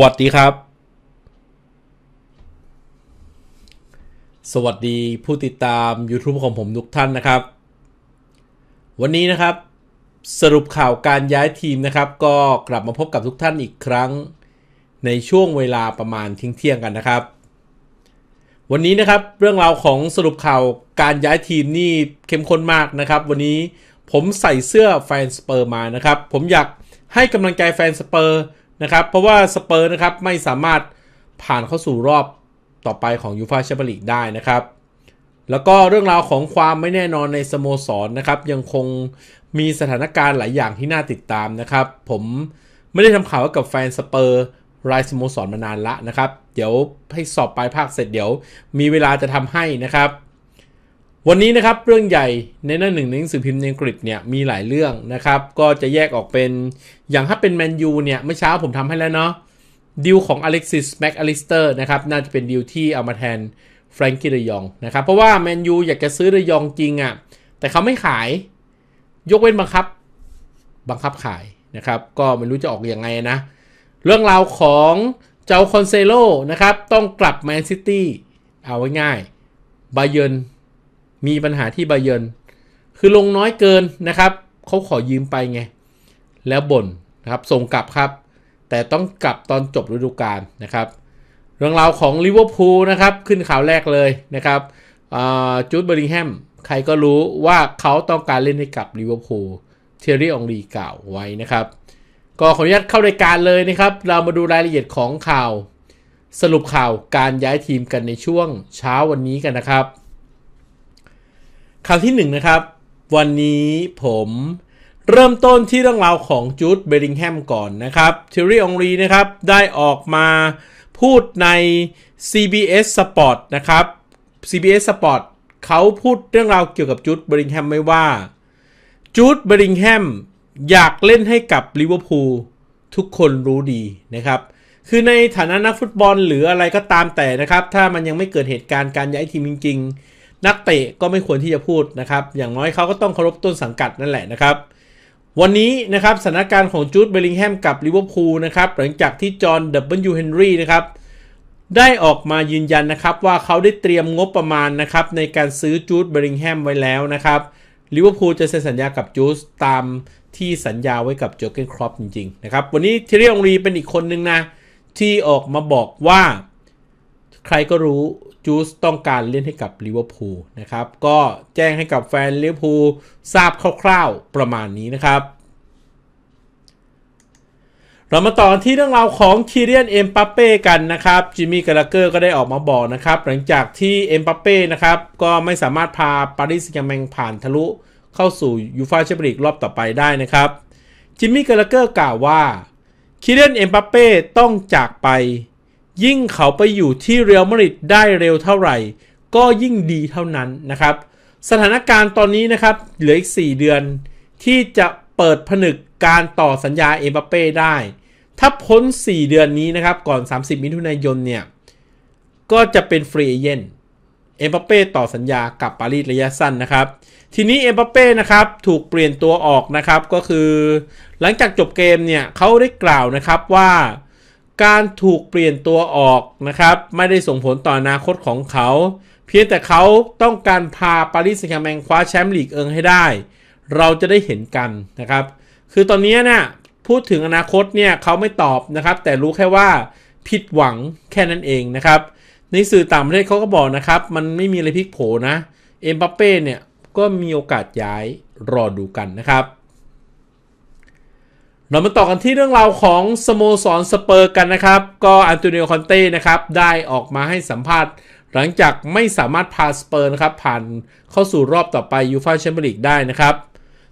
วัสดีครับ สวัสดีผู้ติดตาม YouTube ของผมทุกท่านนะครับ วันนี้นะครับสรุปข่าวการย้ายทีมนะครับ ก็กลับมาพบกับทุกท่านอีกครั้งในช่วงเวลาประมาณทิ้งเที่ยงกันนะครับ วันนี้นะครับเรื่องราวของสรุปข่าว การย้ายทีมนี่เข้มข้นมากนะครับ วันนี้ผมใส่เสื้อแฟนสเปอร์มานะครับ ผมอยากให้กำลังใจแฟนสเปอร์นะครับเพราะว่าสเปอร์นะครับไม่สามารถผ่านเข้าสู่รอบต่อไปของยูฟาแชมเปี้ยนลีกได้นะครับ แล้วก็เรื่องราวของความไม่แน่นอนในสโมสรนนะครับ ยังคงมีสถานการณ์หลายอย่างที่น่าติดตามนะครับ ผมไม่ได้ทำข่าวกับแฟนสเปอร์ รายสโมสรมานานละนะครับ เดี๋ยวให้สอบปลายภาคเสร็จเดี๋ยวมีเวลาจะทำให้นะครับวันนี้นะครับเรื่องใหญ่ในหน้าหนึ่งหนังสือพิมพ์ในอังกฤษเนี่ย มีหลายเรื่องนะครับก็จะแยกออกเป็นอย่างถ้าเป็นแมนยูเนี่ย เมื่อเช้าผมทำให้แล้วเนาะดิวของอเล็กซิสแม็กอลิสเตอร์นะครับ น่าจะเป็นดิวที่เอามาแทนแฟรงกี้เดยองนะครับ เพราะว่าแมนยูอยากจะซื้อเดยองจริงอะ่ะแต่เขาไม่ขาย ยกเว้นบังคับบังคับขายนะครับก็ไม่รู้จะออกอยังไงนะเรื่องราวของเจ้าคอนเซโลนะครับต้องกลับแมนซิตี้เอาไว้ง่ายบาเยนมีปัญหาที่บาเยินคือลงน้อยเกินนะครับเขาขอยืมไปไง แล้วบ่นนะครับส่งกลับครับ แต่ต้องกลับตอนจบฤดูกาลนะครับ เรื่องราวของลิเวอร์พูลนะครับขึ้นข่าวแรกเลยนะครับจูดเบอร์ิงแฮมใครก็รู้ว่าเขาต้องการเล่นให้กับลิเวอร์พูลเทอรี่องรีกล่าวไว้นะครับ ก็ขออนุญาตเข้ารายการเลยนะครับ เรามาดูรายละเอียดของข่าว สรุปข่าวการย้ายทีมกันในช่วงเช้าวันนี้กันนะครับควที่1นนะครับ วันนี้ผมเริ่มต้นที่เรื่องราวของจูดเบริงแฮมก่อนนะครับเทอรี่องรีนะครับ ได้ออกมาพูดใน CBS Sport นะครับ CBS Sport เขาพูดเรื่องราวเกี่ยวกับจูดเบริงแฮมไม่ว่าจูดเบริงแฮมอยากเล่นให้กับลิเวอร์พูลทุกคนรู้ดีนะครับ คือในฐานะนักฟุตบอลหรืออะไรก็ตามแต่นะครับ ถ้ามันยังไม่เกิดเหตุการณ์การย้ายทีมจริงๆนักเตะก็ไม่ควรที่จะพูดนะครับ อย่างน้อยเขาก็ต้องเคารพต้นสังกัดนั่นแหละนะครับ วันนี้นะครับสถานการณ์ของจูดเบลลิงแฮมกับลิเวอร์พูลนะครับหลังจากที่จอห์นดับเบิลยูเฮนรี่นะครับ ได้ออกมายืนยันนะครับว่าเขาได้เตรียมงบประมาณนะครับในการซื้อจูดเบลลิงแฮมไว้แล้วนะครับลิเวอร์พูลจะเซ็นสัญญากับจูดตามที่สัญญาไว้กับโจเกนครอปจริงๆนะครับวันนี้เทเรียองรีเป็นอีกคนนึงนะที่ออกมาบอกว่า ใครก็รู้จูสต้องการเล่นให้กับลิเวอร์พูลนะครับ ก็แจ้งให้กับแฟนลิเวอร์พูลทราบคร่าวๆประมาณนี้นะครับ เรามาต่อที่เรื่องราวของคีเรียนเอ็มปัปเป้กันนะครับ จิมมี่กาลาเกอร์ ก็ได้ออกมาบอกนะครับ หลังจากที่เอ็มปัปเป้นะครับ ก็ไม่สามารถพาปารีสแซงแมงผ่านทะลุเข้าสู่ยูฟาแชมเปี้ยนลีกรอบต่อไปได้นะครับ จิมมี่กาลาเกอร์กล่าวว่าคีเรียนเอ็มปัปเป้ต้องจากไปยิ่งเขาไปอยู่ที่เรียลมาริดได้เร็วเท่าไหร่ ก็ยิ่งดีเท่านั้นนะครับ สถานการณ์ตอนนี้นะครับ เหลืออีก 4 เดือนที่จะเปิดผนึกการต่อสัญญาเอมบาเป้ได้ ถ้าพ้น 4 เดือนนี้นะครับ ก่อน 30 มิถุนายนเนี่ย ก็จะเป็นฟรีเอเย่นเอมบาเป้ต่อสัญญากับปารีสระยะสั้นนะครับ ทีนี้เอมบาเป้นะครับ ถูกเปลี่ยนตัวออกนะครับก็คือหลังจากจบเกมเนี่ยเขาได้กล่าวนะครับว่าการถูกเปลี่ยนตัวออกนะครับ ไม่ได้ส่งผลต่ออนาคตของเขา เพียงแต่เขาต้องการพาปารีสแซงต์แมงคว้าแชมป์ลีกเอิงให้ได้ เราจะได้เห็นกันนะครับ คือตอนนี้เนี่ยพูดถึงอนาคตเนี่ย เขาไม่ตอบนะครับ แต่รู้แค่ว่า ผิดหวังแค่นั้นเองนะครับ ในสื่อต่างประเทศเขาก็บอกนะครับ มันไม่มีอะไรพลิกโผนะเอ็มบัปเป้เนี่ยก็มีโอกาสย้ายรอดูกันนะครับเรามาต่อกันที่เรื่องราวของสโมสรสเปอร์กันนะครับ ก็อันโตนิโอคอนเต้นะครับได้ออกมาให้สัมภาษณ์หลังจากไม่สามารถพาสเปอร์นะครับ ผ่านเข้าสู่รอบต่อไปยูฟ่าแชมเปี้ยนลีกได้นะครับ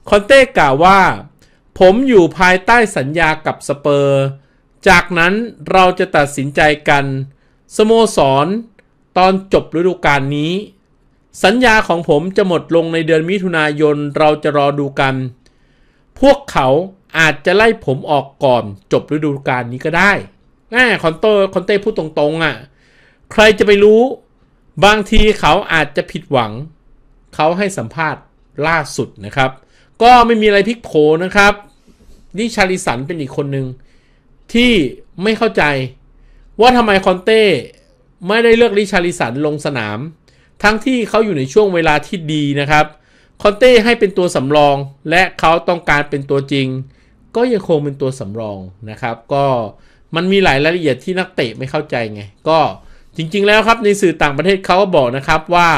คอนเต้กล่าวว่า ผมอยู่ภายใต้สัญญากับสเปอร์ จากนั้นเราจะตัดสินใจกันสโมสรตอนจบฤดูกาลนี้ สัญญาของผมจะหมดลงในเดือนมิถุนายนเราจะรอดูกัน พวกเขาอาจจะไล่ผมออกก่อนจบฤดูกาลนี้ก็ได้แน่คอนโตคอนเต้พูดตรงๆอะ่ะ ใครจะไปรู้ บางทีเขาอาจจะผิดหวัง เขาให้สัมภาษณ์ล่าสุดนะครับ ก็ไม่มีอะไรพลิกโผนะครับนี่ชาลิสันเป็นอีกคนหนึ่งที่ไม่เข้าใจ ว่าทำไมคอนเต้ไม่ได้เลือกลิชาลิสันลงสนาม ทั้งที่เขาอยู่ในช่วงเวลาที่ดีนะครับ คอนเต้ให้เป็นตัวสำรองและเขาต้องการเป็นตัวจริงก็ยังคงเป็นตัวสำรองนะครับ ก็มันมีหลายรายละเอียดที่นักเตะไม่เข้าใจไง ก็จริง ๆแล้วครับในสื่อต่างประเทศเขาก็บอกนะครับว่า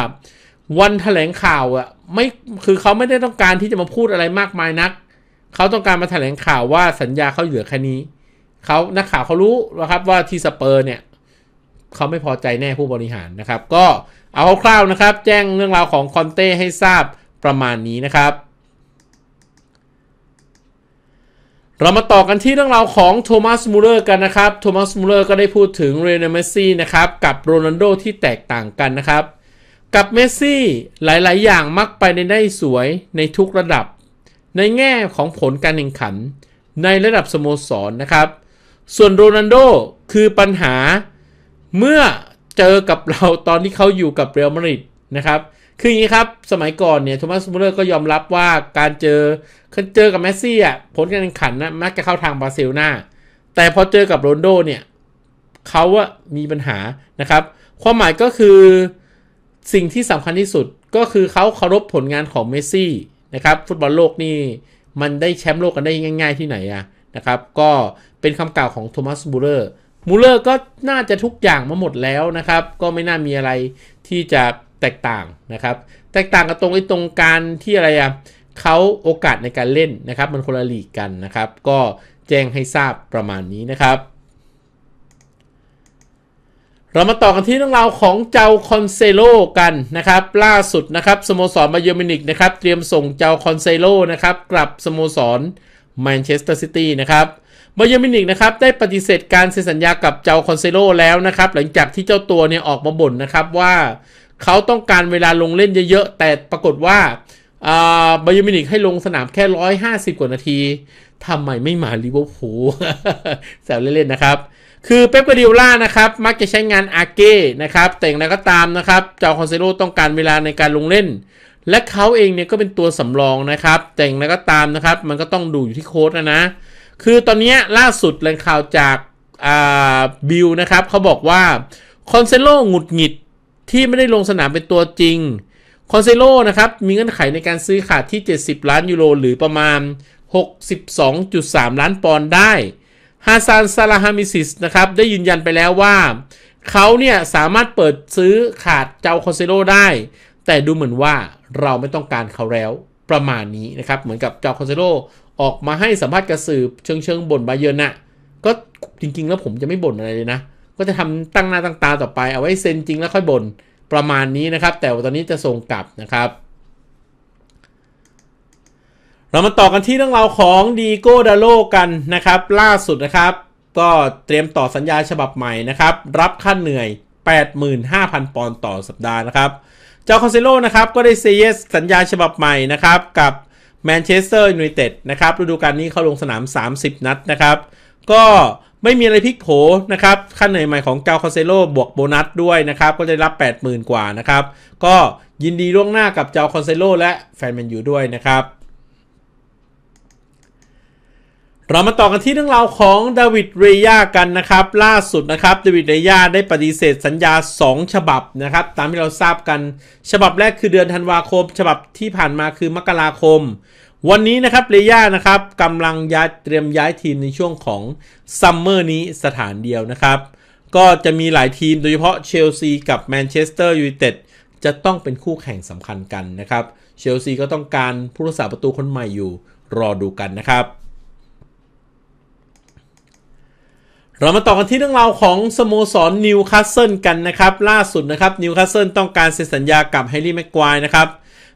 วันแถลงข่าวอ่ะไม่คือเขาไม่ได้ต้องการที่จะมาพูดอะไรมากมายนักเขาต้องการมาแถลงข่าวว่าสัญญาเขาเหลือแค่นี้เขานักข่าวเขารู้นะครับว่าที่สเปอร์เนี่ยเขาไม่พอใจแน่ผู้บริหารนะครับ ก็เอาคร่าวๆนะครับ แจ้งเรื่องราวของคอนเต้ให้ทราบประมาณนี้นะครับเรามาต่อกันที่เรื่องราวของโทมัสมูเลอร์กันนะครับ โทมัสมูเลอร์ก็ได้พูดถึงเรเนเมซี่นะครับ กับโรนัลโดที่แตกต่างกันนะครับ กับเมซี่หลายๆ อย่างมักไปในได้สวยในทุกระดับ ในแง่ของผลการแข่งขันในระดับสโมสรนนะครับ ส่วนโรนัลโดคือปัญหาเมื่อเจอกับเราตอนที่เขาอยู่กับเรอัลมาดริดนะครับคืออย่างนี้ครับ สมัยก่อนเนี่ย โทมัสมูเลอร์ ก็ยอมรับว่าการเจอเจอกับแมสซี่อ่ะผลการแข่งขันนะมักจะเข้าทางบรเซลนาแต่พอเจอกับโรนโดเนี่ย เขา่ะมีปัญหานะครับ ความหมายก็คือสิ่งที่สำคัญที่สุดก็คือเขาเคารพผลงานของเมสซี่นะครับฟุตบอลโลกนี่มันได้แชมป์โลกกันได้ง่ายๆที่ไหนอะนะครับ ก็เป็นคำกล่าวของโทมัสมูเลอร์มูเลอร์ก็น่าจะทุกอย่างมาหมดแล้วนะครับ ก็ไม่น่ามีอะไรที่จะแตกต่าง นะครับแตกต่างกับตรงไอ้ตรงการที่อะไรอะเขาโอกาสในการเล่นนะครับ มันคนละลีกกันนะครับ ก็แจ้งให้ทราบประมาณนี้นะครับ เรามาต่อกันที่เรื่องราวของเจ้าคอนเซโลกันนะครับล่าสุดนะครับสโมสรบาเยอร์มินิกนะครับเตรียมส่งเจ้าคอนเซโลนะครับกลับสโมสรแมนเชสเตอร์ซิตี้นะครับบาเยอร์มินิกนะครับได้ปฏิเสธการเซ็นสัญญากับเจ้าคอนเซโลแล้วนะครับหลังจากที่เจ้าตัวเนี่ยออกมาบ่นนะครับว่าเขาต้องการเวลาลงเล่นเยอะๆ แต่ปรากฏว่าบายอมินิกให้ลงสนามแค่ 150กว่านาทีทำไมไม่มาลิเวอร์พูลแซวเล่นๆ นะครับ คือเป๊ปกาดิโอล่านะครับ มักจะใช้งานอาเก้นะครับแต่อย่างไรก็ตามนะครับ เจ้าคอนเซโลต้องการเวลาในการลงเล่น และเขาเองเนี่ยก็เป็นตัวสำรองนะครับ แต่อย่างไรก็ตามนะครับ มันก็ต้องดูอยู่ที่โค้ดนะนะ คือตอนนี้ล่าสุดแหล่งข่าวจากบิลนะครับ เขาบอกว่าคอนเซโลหงุดหงิดที่ไม่ได้ลงสนามเป็นตัวจริงคอนเซโลนะครับ มีเงื่อนไขในการซื้อขาดที่ 70 ล้านยูโรหรือประมาณ 62.3 ล้านปอนด์ได้ฮาซานซาลาฮามิซิสนะครับ ได้ยืนยันไปแล้วว่า เขาเนี่ยสามารถเปิดซื้อขาดเจ้าคอนเซโลได้ แต่ดูเหมือนว่าเราไม่ต้องการเขาแล้วประมาณนี้นะครับ เหมือนกับเจ้าคอนเซโลออกมาให้สัมภาษณ์กระสือเชิงเชิงบ่นบาเยอนะก็จริงๆแล้วผมจะไม่บ่นอะไรเลยนะก็จะทำตั้งหน้าตั้งตาต่อไปเอาไว้เซ็นจริงแล้วค่อยบน่นประมาณนี้นะครับ แต่ตอนนี้จะส่งกลับนะครับเรามาต่อกันที่เรื่องราวของดีโก้ดาโลกันนะครับ ล่าสุดนะครับ ก็เตรียมต่อสัญญาฉบับใหม่นะครับรับค่าเหนื่อย 85,000 ปอนด์ต่อสัปดาห์นะครับ เจ้าคอนเซโลนะครับก็ได้เซเยสสัญญาฉบับใหม่นะครับกับแมนเชสเตอร์ยูไนเต็ดนะครับฤดูกาลนี้เข้าลงสนาม 30 นัดนะครับ ก็ไม่มีอะไรพลิกโผนะครับ ค่าเหนื่อยใหม่ของเกาคาเซโล บวกโบนัสด้วยนะครับ ก็จะรับ 80,000 กว่านะครับ ก็ยินดีล่วงหน้ากับเจ้าคอนเซโลและแฟนแมนยูด้วยนะครับ เรามาต่อกันที่เรื่องราวของดาวิด เรยากันนะครับ ล่าสุดนะครับ ดาวิด เรยาได้ปฏิเสธสัญญา2 ฉบับนะครับ ตามที่เราทราบกัน ฉบับแรกคือเดือนธันวาคม ฉบับที่ผ่านมาคือมกราคมวันนี้นะครับเลย่านะครับกำลังย้าย เตรียมย้ายทีมในช่วงของซัมเมอร์นี้สถานเดียวนะครับ ก็จะมีหลายทีม โดยเฉพาะเชลซีกับแมนเชสเตอร์ยูไนเต็ดจะต้องเป็นคู่แข่งสำคัญกันนะครับ เชลซีก็ต้องการผู้รักษาประตูคนใหม่อยู่รอดูกันนะครับ เรามาต่อกันที่เรื่องราวของสโมสรนิวคาสเซิลกันนะครับ ล่าสุดนะครับนิวคาสเซิลต้องการเซ็นสัญญากับแฮร์รี่แม็กควายนะครับ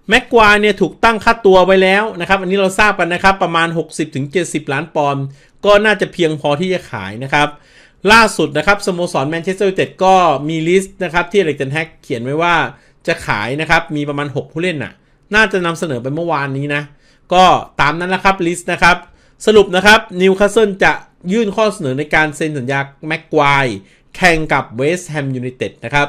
แม็กควายเนี่ยถูกตั้งค่าตัวไว้แล้วนะครับ อันนี้เราทราบกันนะครับประมาณ 60-70 ล้านปอนด์ก็น่าจะเพียงพอที่จะขายนะครับ ล่าสุดนะครับ สโมสรแมนเชสเตอร์ยูไนเต็ดก็มีลิสต์นะครับ ที่เล็กเจนแฮกเขียนไว้ว่าจะขายนะครับ มีประมาณ 6 ผู้เล่น น่ะน่าจะนำเสนอไปเมื่อวานนี้นะ ก็ตามนั้นนะครับลิสต์นะครับ สรุปนะครับนิวคาสเซิลจะยื่นข้อเสนอในการเซ็นสัญญาแม็กควายแข่งกับเวสต์แฮมยูไนเต็ดนะครับ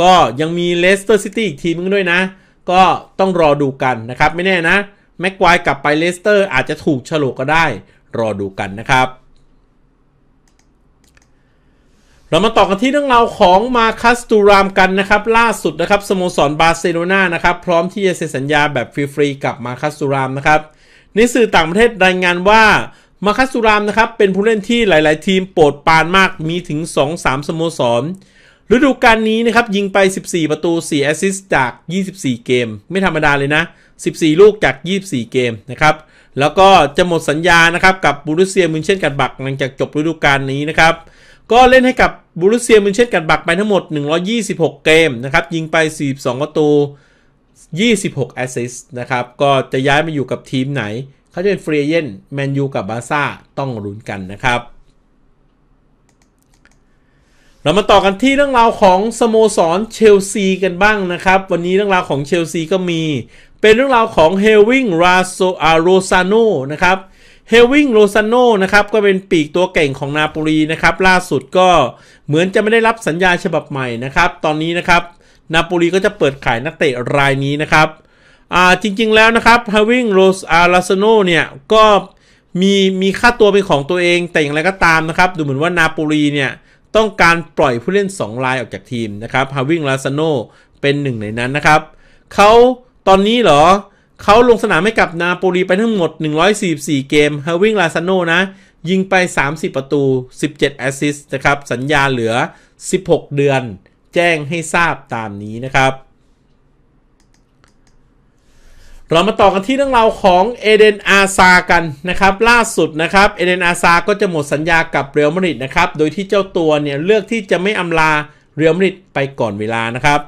ก็ยังมีเลสเตอร์ซิตี้อีกทีมนึงด้วยนะก็ต้องรอดูกันนะครับไม่แน่นะแม็กควายกลับไปเลสเตอร์อาจจะถูกฉลกก็ได้ รอดูกันนะครับ เรามาต่อกันที่เรื่องราวของมาคัสตูราม กันนะครับ ล่าสุดนะครับ สโมสรบาร์เซโลนานะครับ พร้อมที่จะเซ็นสัญญาแบบฟรีๆกับมาคัสตูรามนะครับในสื่อต่างประเทศรายงานว่ามาคัสตูรามนะครับ เป็นผู้เล่นที่หลาย ๆ ทีมโปรดปานมากมีถึง 2-3สโมสรฤดูกาลนี้นะครับยิงไป 14 ประตู 4 แอสซิสต์จาก 24 เกม ไม่ธรรมดาเลยนะ 14 ลูกจาก 24 เกมนะครับ แล้วก็จะหมดสัญญานะครับ กับบูรุเซียมินเช่นกันบักหลังจากจบฤดูกาลนี้นะครับ ก็เล่นให้กับบูรุเซียมินเช่นกันบักไปทั้งหมด 126 เกมนะครับยิงไป 42 ประตู 26 แอสซิสต์นะครับก็จะย้ายมาอยู่กับทีมไหน เขาจะเป็นฟรีเย่นแมนยูกับบาซ่าต้องลุ้นกันนะครับเรามาต่อกันที่เรื่องราวของสโมสรเชลซีกันบ้างนะครับ วันนี้เรื่องราวของเชลซีก็มีเป็นเรื่องราวของเฮลวิงราโซอาโรซาโนนะครับเฮลวิงโรซานโนนะครับก็เป็นปีกตัวเก่งของนาโปลีนะครับล่าสุดก็เหมือนจะไม่ได้รับสัญญาฉบับใหม่นะครับตอนนี้นะครับนาโปลีก็จะเปิดขายนักเตะรายนี้นะครับ จริงๆแล้วนะครับเฮลวิงโรซอาราซานโนเนี่ยก็มีมีค่าตัวเป็นของตัวเองแต่อย่างไรก็ตามนะครับ ดูเหมือนว่านาโปลีเนี่ยต้องการปล่อยผู้เล่น2รายออกจากทีมนะครับ ฮาวิงลาซาโนเป็นหนึ่งในนั้นนะครับ เขาตอนนี้เหรอ เขาลงสนามให้กับนาโปลีไปทั้งหมด 144 เกม ฮาวิงลาซาโนนะ ยิงไป 30 ประตู 17 แอสซิสต์นะครับ สัญญาเหลือ 16 เดือน แจ้งให้ทราบตามนี้นะครับเรามาต่อกันที่เรื่องราวของเอเดนอาซากันนะครับ ล่าสุดนะครับเอเดนอาซาก็จะหมดสัญญากับเรอัลมาดริดนะครับโดยที่เจ้าตัวเนี่ยเลือกที่จะไม่อำลาเรอัลมาดริดไปก่อนเวลานะครับ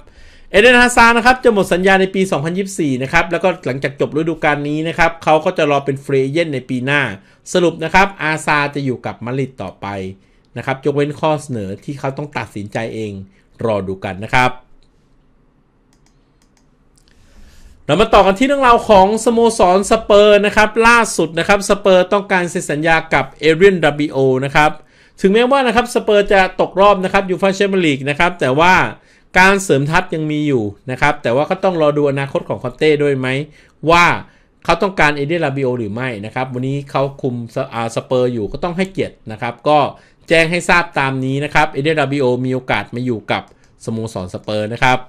เอเดนอาซานะครับจะหมดสัญญาในปี 2024 นะครับแล้วก็หลังจากจบฤดูกาลนี้นะครับเขาก็จะรอเป็นฟรีเอเย่นในปีหน้าสรุปนะครับอาซาจะอยู่กับมาริดต่อไปนะครับยกเว้นข้อเสนอที่เขาต้องตัดสินใจเองรอดูกันนะครับรามาต่อกันที่เรื่องราวของสโมสรสเปอร์นะครับล่าสุดนะครับสเปอร์ต้องการเซ็นสัญญากับเอเรียนดับบิโอนะครับถึงแม้ว่านะครับสเปอร์จะตกรอบนะครับยูฟาแชมเปี้ยนลีกนะครับ แต่ว่าการเสริมทัพยังมีอยู่นะครับแต่ว่าก็ต้องรอดูอนาคตของคอนเต้ด้วยไหมว่าเขาต้องการเอเดียลาบิโอหรือไม่นะครับ วันนี้เขาคุมสเปอร์อยู่ก็ต้องให้เกียรตินะครับ ก็แจ้งให้ทราบตามนี้นะครับเอเดียลาบิโอมีโอกาสมาอยู่กับสโมสรสเปอร์นะครับ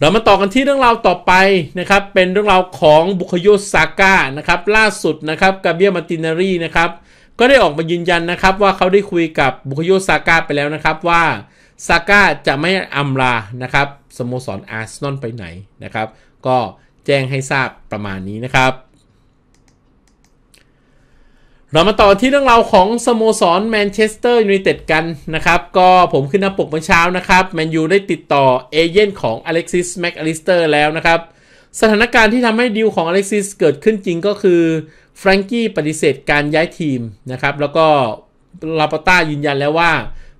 เรามาต่อกันที่เรื่องราวต่อไปนะครับ เป็นเรื่องราวของบุคโยซาก้านะครับ ล่าสุดนะครับกาเบียมาตินารีนะครับ ก็ได้ออกมายืนยันนะครับว่าเขาได้คุยกับบุคโยซาก้าไปแล้วนะครับว่าซาก้าจะไม่อำลานะครับสโมสรอาร์เซนอลไปไหนนะครับ ก็แจ้งให้ทราบประมาณนี้นะครับเรามาต่อที่เรื่องราวของ สโมสรแมนเชสเตอร์ยูไนเต็ดกันนะครับ ก็ผมขึ้นหน้าปกเมื่อเช้านะครับ แมนยูได้ติดต่อ เอเย่นของอเล็กซิสแม็กอลิสเตอร์แล้วนะครับ สถานการณ์ที่ทำให้ดีลของอเล็กซิสเกิดขึ้นจริงก็คือแฟรงกี้ปฏิเสธการย้ายทีมนะครับ แล้วก็ ลาปต้ายืนยันแล้วว่า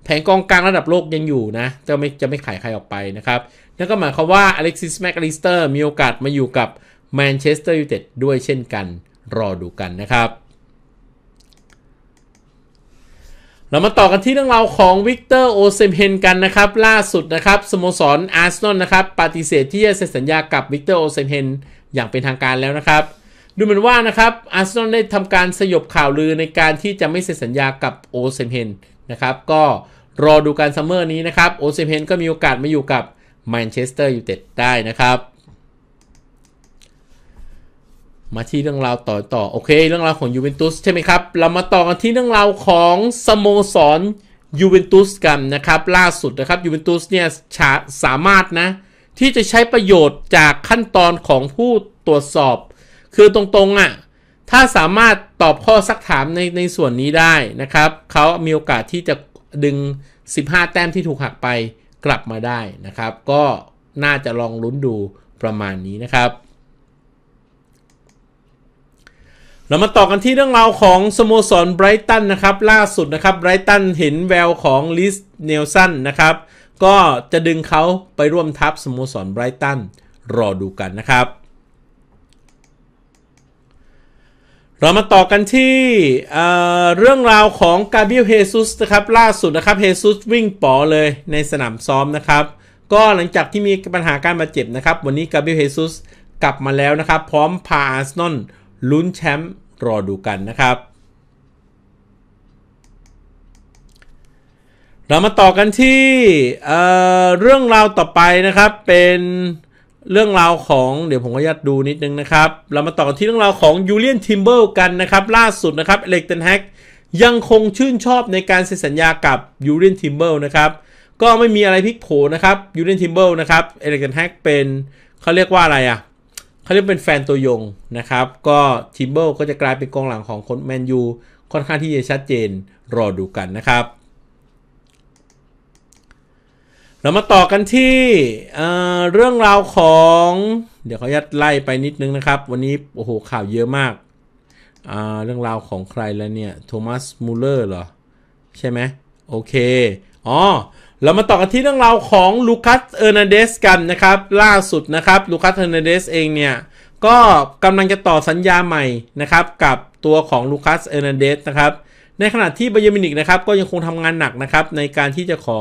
แผงกองกลางระดับโลกยังอยู่นะ จะไม่จะไม่ขายใครออกไปนะครับนั่นก็หมายความว่าอเล็กซิสแม็กอลิสเตอร์มีโอกาสมาอยู่กับแมนเชสเตอร์ยูไนเต็ดด้วยเช่นกันรอดูกันนะครับเรามาต่อกันที่เรื่องราวของวิกเตอร์โอเซมเฮนกันนะครับล่าสุดนะครับสโมสรอาร์เซนอลนะครับปฏิเสธที่จะเซ็นสัญญากับวิกเตอร์โอเซมเฮนอย่างเป็นทางการแล้วนะครับ ดูเหมือนว่านะครับอาร์เซนอลได้ทำการสยบข่าวลือในการที่จะไม่เซ็นสัญญากับโอเซมเฮนนะครับก็รอดูการซัมเมอร์นี้นะครับโอเซมเฮนก็มีโอกาสมาอยู่กับแมนเชสเตอร์ยูไนเต็ดได้นะครับมาที่เรื่องราวต่อ ต่อโอเค เรื่องราวของยูเวนตุสใช่ไหมครับเรามาต่อกันที่เรื่องราวของสโมสรยูเวนตุสกันนะครับล่าสุดนะครับยูเวนตุสเนี่ยสามารถนะ ที่จะใช้ประโยชน์จากขั้นตอนของผู้ตรวจสอบ คือตรงๆอะ่ะ ถ้าสามารถตอบข้อซักถามในในส่วนนี้ได้นะครับ เขามีโอกาสที่จะดึง 15 แต้มที่ถูกหักไปกลับมาได้นะครับ ก็น่าจะลองลุ้นดูประมาณนี้นะครับเรามาต่อกันที่เรื่องราวของสโมสรไบรตันนะครับ ล่าสุดนะครับไบรตันเห็นแววของลิสเนลสันนะครับ ก็จะดึงเขาไปร่วมทัพสโมสรไบรตันรอดูกันนะครับ เรามาต่อกันที่เเรื่องราวของกาบิลเฮซุสนะครับ ล่าสุดนะครับเฮซุสวิ่งป๋อเลยในสนามซ้อมนะครับ ก็หลังจากที่มีปัญหาการบาดเจ็บนะครับ วันนี้กาบิลเฮซุสกลับมาแล้วนะครับ พร้อมพาอาร์ซนอนลุ้นแชมป์รอดูกันนะครับ เรามาต่อกันที่เเรื่องราวต่อไปนะครับเป็นเรื่องราวของเดี๋ยวผมก็ยัดดูนิดนึงนะครับ เรามาต่อกันที่เรื่องราวของยูเลียนทิมเบิลกันนะครับล่าสุดนะครับเอเล็กเันแฮกยังคงชื่นชอบในการเซ็นสัญญากับยูเลียนทิมเบิลนะครับก็ไม่มีอะไรพลิกโผนะครับยูเลียนทิมเบิลนะครับเอเล็กเันแฮกเป็นเขาเรียกว่าอะไรอะ่ะเขาเรียกเป็นแฟนตัวยงนะครับ ก็ทิมเบิลก็จะกลายเป็นกองหลังของคนแมนยู ค่อนข้างที่จะชัดเจนรอดูกันนะครับ เรามาต่อกันที่เเรื่องราวของ เดี๋ยวเขายัดไล่ไปนิดนึงนะครับ วันนี้โอ้โหข่าวเยอะมากเาเรื่องราวของใครแล้วเนี่ย โทมัสมูเลอร์เหรอใช่ไหมโอเคอ๋อเรามาต่อกันที่เรื่องราวของลูคัสเออร์นาเดสกันนะครับ ล่าสุดนะครับลูคัสเออร์นาเดสเองเนี่ย ก็กำลังจะต่อสัญญาใหม่นะครับกับตัวของลูคัสเออร์นาเดสนะครับในขณะที่บายมินิกนะครับก็ยังคงทำงานหนักนะครับ ในการที่จะขอ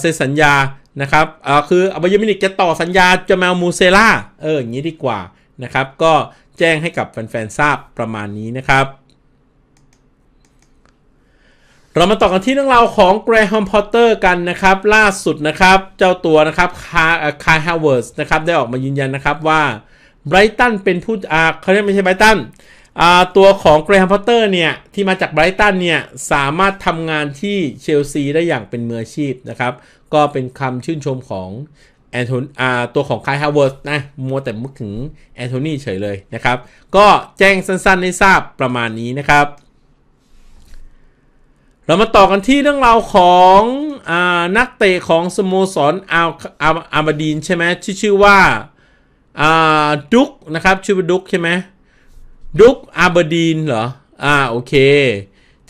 เซ็นสัญญานะครับคือบายมินิกจะต่อสัญญาจะมามูเซล่าเอออย่างนี้ดีกว่านะครับ ก็แจ้งให้กับแฟนๆทราบประมาณนี้นะครับเรามาต่อกันที่เรื่องราวของแกรแฮมพอตเตอร์กันนะครับ ล่าสุดนะครับเจ้าตัวนะครับคาคาฮาวเวิร์สนะครับได้ออกมายืนยันนะครับว่าไบรตันเป็นผู้อ่าเขาเรียกไม่ใช่ไบรตันอ่าตัวของแกรแฮมพอตเตอร์เนี่ยที่มาจากไบรตันเนี่ย สามารถทำงานที่เชลซีได้อย่างเป็นมืออาชีพนะครับ ก็เป็นคำชื่นชมของแอนโทนอ่าตัวของคายฮาวเวิร์สนะ มัวแต่มุกถึงแอนโทนีเฉยเลยนะครับ ก็แจ้งสั้นๆให้ทราบประมาณนี้นะครับเรามาต่อกันที่เรื่องราวของอนักเตะของสโมสรอาอาบดีนใช่ไหมที่ชื่อว่า ดุกนะครับ ชื่อว่าดุกใช่ไหมดุกอาบดีนเหรอ อ่าโอเค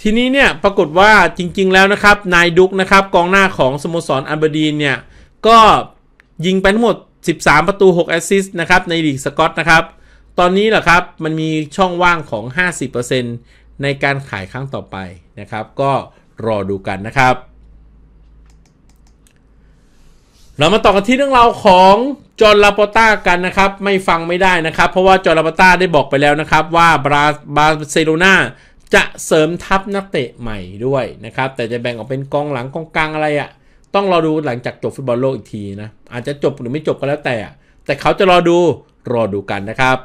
ทีนี้เนี่ยปรากฏว่าจริงๆแล้วนะครับนายดุกนะครับกองหน้าของสโมสรอาบดีนเนี่ย ก็ยิงไปทั้งหมด 13 ประตู6 แอสซิสต์นะครับในลีกสกอตนะครับ ตอนนี้แหละครับมันมีช่องว่างของ 50%ในการขายครั้งต่อไปนะครับก็รอดูกันนะครับ เรามาต่อกันที่เรื่องราวของจอร์ลาปอต้ากันนะครับไม่ฟังไม่ได้นะครับ เพราะว่าจอร์ลาปอต้าได้บอกไปแล้วนะครับ ว่าบราบาร์เซโลนาจะเสริมทัพนักเตะใหม่ด้วยนะครับ แต่จะแบ่งออกเป็นกองหลังกองกลางอะไรอะ่ะ ต้องรอดูหลังจากจบฟุตบอลโลกอีกทีนะอาจจะจบหรือไม่จบก็แล้วแต่แต่เขาจะรอดูรอดูกันนะครับ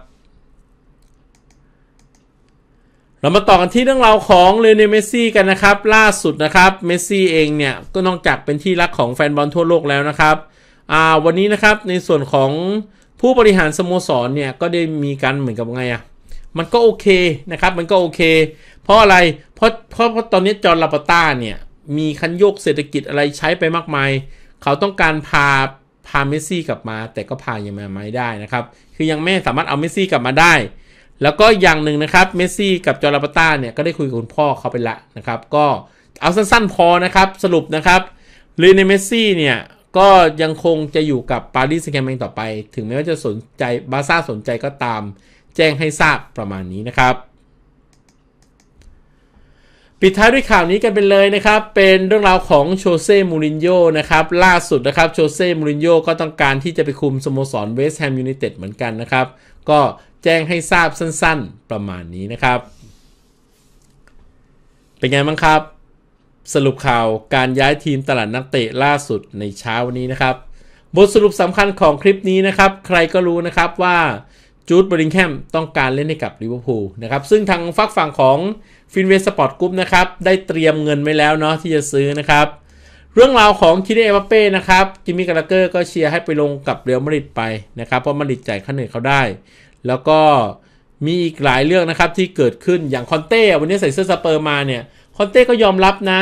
เรามาต่อกันที่เรื่องราวของเลเนเมซี่กันนะครับ ล่าสุดนะครับ เมซี่เองเนี่ยก็นอกจากเป็นที่รักของแฟนบอลทั่วโลกแล้วนะครับ อ่าวันนี้นะครับในส่วนของผู้บริหารสโมสรเนี่ยก็ได้มีการเหมือนกับไงอะ่ะมันก็โอเคนะครับมันก็โอเค เพราะอะไรเพราะเพราะเพราะตอนนี้จอร์ลาปต้าเนี่ย มีคันโยกเศรษฐกิจอะไรใช้ไปมากมาย เขาต้องการพาพาเมซี่กลับมาแต่ก็พายังมาไม่ได้นะครับคือยังไม่สามารถเอาเมซี่กลับมาได้แล้วก็อย่างหนึ่งนะครับ เมสซี่กับจอร์ลาปต้าเนี่ยก็ได้คุยกับคุณพ่อเขาไปละนะครับ ก็เอาสั้นๆพอนะครับสรุปนะครับลีเนเมสซี่เนี่ยก็ยังคงจะอยู่กับปารีสแซงร์แมงต่อไปถึงแม้ว่าจะสนใจบาซ่าสนใจก็ตามแจ้งให้ทราบประมาณนี้นะครับ ปิดท้ายด้วยข่าวนี้กันไปเลยนะครับเป็นเรื่องราวของโชเซ่ มูรินโญ่ นะครับล่าสุดนะครับโชเซ่ มูรินโญ่ ก็ต้องการที่จะไปคุมสโมสรเวสต์แฮมยูไนเต็ดเหมือนกันนะครับก็แจ้งให้ทราบสั้น ๆ ประมาณนี้นะครับ เป็นไงบ้างครับ สรุปข่าวการย้ายทีมตลาดนักเตะล่าสุดในเช้าวันนี้นะครับ บทสรุปสำคัญของคลิปนี้นะครับ ใครก็รู้นะครับว่าจูดบริงแฮมต้องการเล่นให้กับลิเวอร์พูลนะครับ ซึ่งทางฝักฝั่งของฟินเวสสปอร์ตกรุ๊ปนะครับ ได้เตรียมเงินไว้แล้วเนาะที่จะซื้อนะครับ เรื่องราวของคิดเอปเป้นะครับจิมมี่กาลเกอร์ก็เชียร์ให้ไปลงกับเรอัลมาดริดไปนะครับเพราะมาดริดจ่ายค่าเหนื่อยเขาได้แล้วก็มีอีกหลายเรื่องนะครับที่เกิดขึ้นอย่างคอนเต้ วันนี้ใส่เสื้อสเปอร์มาเนี่ย คอนเต้ก็ยอมรับนะ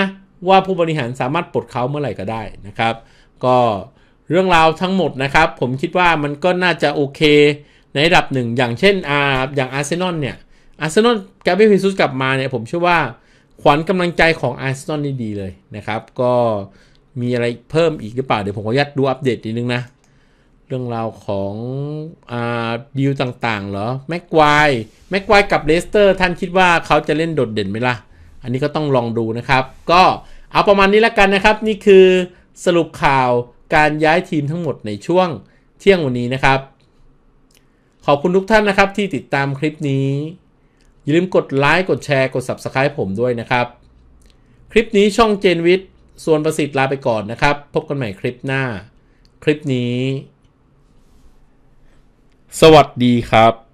ว่าผู้บริหารสามารถปลดเขาเมื่อไหร่ก็ได้นะครับ ก็เรื่องราวทั้งหมดนะครับ ผมคิดว่ามันก็น่าจะโอเค ในระดับหนึ่ง อย่างเช่นอาอย่างอาร์เซนอลเนี่ยอาร์เซนอลแกเบรียลิซุสกลับมาเนี่ย ผมเชื่อว่าขวัญกำลังใจของอาร์เซนอลนี่ดีเลยนะครับก็มีอะไรเพิ่มอีกหรือเปล่าเดี๋ยวผมขอยัดดูอัปเดตนิดนึงนะเรื่องราวของอดิวต่างๆเหรอแม็กควายแม็กควายกับเลสเตอร์ท่านคิดว่าเขาจะเล่นโดดเด่นไหมล่ะ อันนี้ก็ต้องลองดูนะครับ ก็เอาประมาณนี้แล้วกันนะครับ นี่คือสรุปข่าวการย้ายทีมทั้งหมดในช่วงเที่ยงวันนี้นะครับ ขอบคุณทุกท่านนะครับที่ติดตามคลิปนี้ อย่าลืมกดไลค์กดแชร์กด Subscribe ผมด้วยนะครับ คลิปนี้ช่องเจนวิทย์ส่วนประสิทธิ์ลาไปก่อนนะครับ พบกันใหม่คลิปหน้า คลิปนี้สวัสดีครับ